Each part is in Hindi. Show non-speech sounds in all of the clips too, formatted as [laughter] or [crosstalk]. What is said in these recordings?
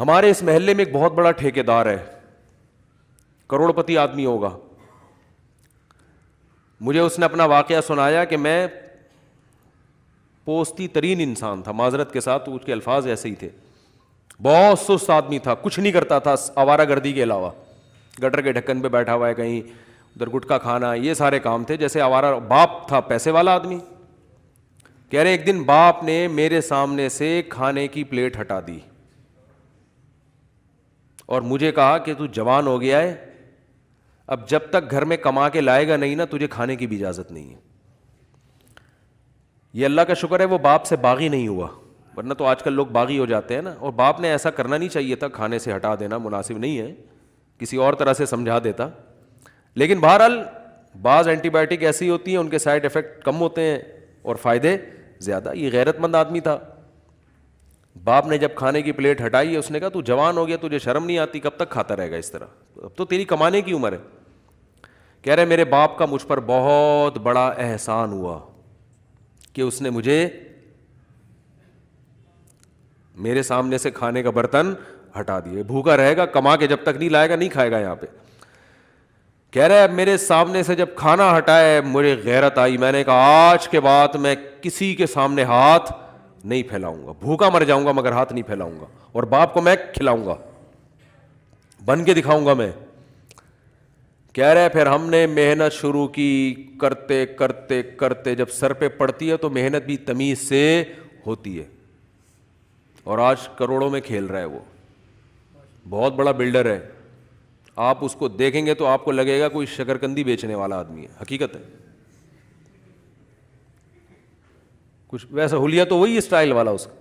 हमारे इस महल्ले में एक बहुत बड़ा ठेकेदार है करोड़पति आदमी होगा मुझे उसने अपना वाक़ सुनाया कि मैं पोस्ती तरीन इंसान था माजरत के साथ तो उसके अल्फाज ऐसे ही थे बहुत सुस्त आदमी था कुछ नहीं करता था आवारा गर्दी के अलावा गटर के ढक्कन पे बैठा हुआ है कहीं उधर गुटका खाना ये सारे काम थे जैसे आवारा बाप था पैसे वाला आदमी कह रहे एक दिन बाप ने मेरे सामने से खाने की प्लेट हटा दी और मुझे कहा कि तू जवान हो गया है अब जब तक घर में कमा के लाएगा नहीं ना तुझे खाने की भी इजाज़त नहीं है ये अल्लाह का शुक्र है वो बाप से बागी नहीं हुआ वरना तो आजकल लोग बागी हो जाते हैं ना और बाप ने ऐसा करना नहीं चाहिए था खाने से हटा देना मुनासिब नहीं है किसी और तरह से समझा देता लेकिन बहरहाल बाज़ एंटीबायोटिक ऐसी होती हैं उनके साइड इफ़ेक्ट कम होते हैं और फ़ायदे ज़्यादा ये गैरतमंद आदमी था बाप ने जब खाने की प्लेट हटाई है उसने कहा तू जवान हो गया तुझे शर्म नहीं आती कब तक खाता रहेगा इस तरह अब तो तेरी कमाने की उम्र है कह रहे मेरे बाप का मुझ पर बहुत बड़ा एहसान हुआ कि उसने मुझे मेरे सामने से खाने का बर्तन हटा दिए भूखा रहेगा कमा के जब तक नहीं लाएगा नहीं खाएगा यहाँ पे कह रहे अब मेरे सामने से जब खाना हटाए मुझे गैरत आई मैंने कहा आज के बाद मैं किसी के सामने हाथ नहीं फैलाऊंगा भूखा मर जाऊंगा मगर हाथ नहीं फैलाऊंगा और बाप को मैं खिलाऊंगा बन के दिखाऊंगा मैं कह रहे फिर हमने मेहनत शुरू की करते करते करते जब सर पे पड़ती है तो मेहनत भी तमीज से होती है और आज करोड़ों में खेल रहा है वो बहुत बड़ा बिल्डर है आप उसको देखेंगे तो आपको लगेगा कोई शकरकंदी बेचने वाला आदमी है हकीकत है कुछ वैसा हुलिया तो वही स्टाइल वाला उसका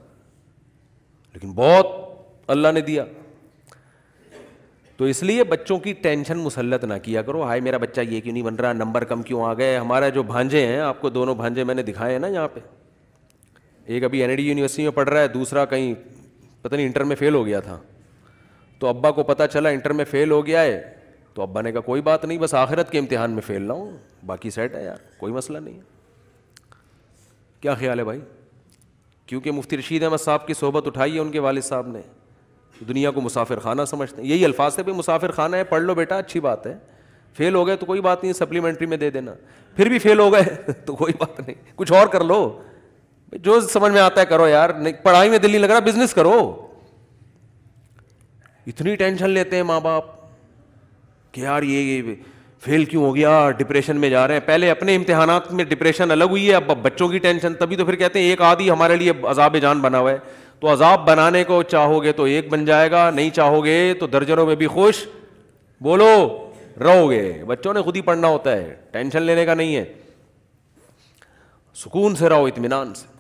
लेकिन बहुत अल्लाह ने दिया तो इसलिए बच्चों की टेंशन मुसलत ना किया करो हाय मेरा बच्चा ये क्यों नहीं बन रहा नंबर कम क्यों आ गए हमारे जो भांजे हैं आपको दोनों भांजे मैंने दिखाए हैं ना यहाँ पे एक अभी एनडी यूनिवर्सिटी में पढ़ रहा है दूसरा कहीं पता नहीं इंटर में फेल हो गया था तो अब्बा को पता चला इंटर में फेल हो गया है तो अब्बा ने कहा कोई बात नहीं बस आखिरत के इम्तहान में फेल रहा हूँ बाकी सेट है यार कोई मसला नहीं क्या ख्याल है भाई क्योंकि मुफ्ती रशीद अहमद साहब की सोहबत उठाई है उनके वाल साहब ने दुनिया को मुसाफिर खाना समझते हैं यही अल्फाज थे भाई मुसाफिर खाना है पढ़ लो बेटा अच्छी बात है फेल हो गए तो कोई बात नहीं सप्लीमेंट्री में दे देना फिर भी फेल हो गए [laughs] तो कोई बात नहीं कुछ और कर लो जो समझ में आता है करो यार नहीं पढ़ाई में दिल नहीं लग रहा बिजनेस करो इतनी टेंशन लेते हैं माँ बाप कि यार ये, ये फेल क्यों हो गया डिप्रेशन में जा रहे हैं पहले अपने इम्तहान में डिप्रेशन अलग हुई है अब बच्चों की टेंशन तभी तो फिर कहते हैं एक आदि हमारे लिए अजाब जान बना हुआ है तो अजाब बनाने को चाहोगे तो एक बन जाएगा नहीं चाहोगे तो दर्जनों में भी खुश बोलो रहोगे बच्चों ने खुद ही पढ़ना होता है टेंशन लेने का नहीं है सुकून से रहो इतमान से